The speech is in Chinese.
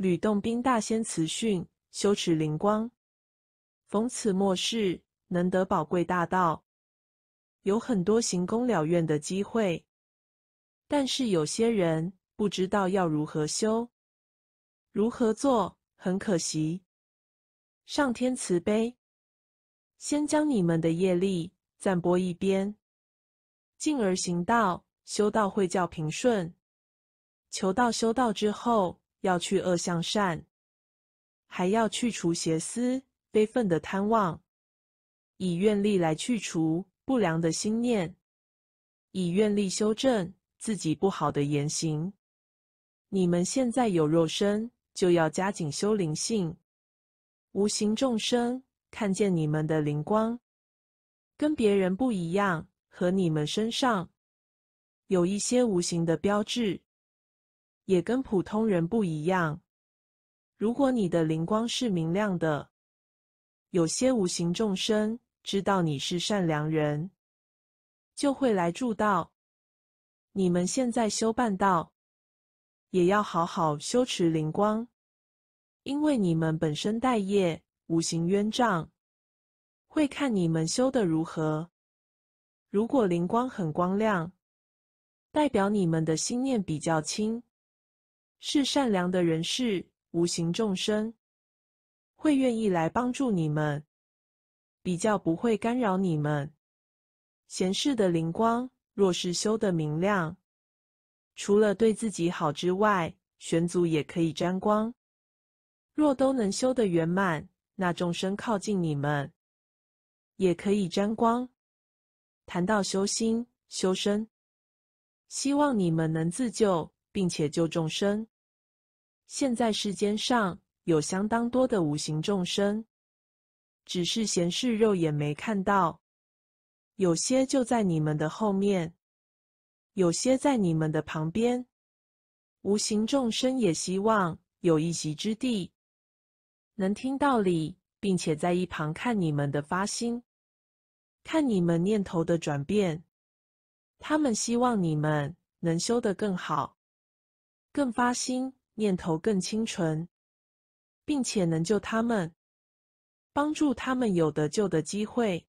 吕洞宾大仙慈训：修持灵光，逢此末世，能得宝贵大道，有很多行功了愿的机会。但是有些人不知道要如何修，如何做，很可惜。上天慈悲，先将你们的业力暂拨一边，进而行道修道，会较平顺。求道修道之后。要去恶向善，还要去除邪思、悲愤的贪望，以愿力来去除不良的心念，以愿力修正自己不好的言行。你们现在有肉身，就要加紧修灵性。无形众生看见你们的灵光，跟别人不一样，和你们身上有一些无形的标志。也跟普通人不一样。如果你的灵光是明亮的，有些无形众生知道你是善良人，就会来助道。你们现在修半道，也要好好修持灵光，因为你们本身带业，无形冤障会看你们修的如何。如果灵光很光亮，代表你们的心念比较轻。是善良的人士，无形众生会愿意来帮助你们，比较不会干扰你们。闲士的灵光，若是修得明亮，除了对自己好之外，玄祖也可以沾光。若都能修得圆满，那众生靠近你们也可以沾光。谈到修心、修身，希望你们能自救。并且救众生。现在世间上有相当多的无形众生，只是闲事肉眼没看到，有些就在你们的后面，有些在你们的旁边。无形众生也希望有一席之地，能听道理，并且在一旁看你们的发心，看你们念头的转变。他们希望你们能修得更好。更发心，念头更清纯，并且能救他们，帮助他们有得救的机会。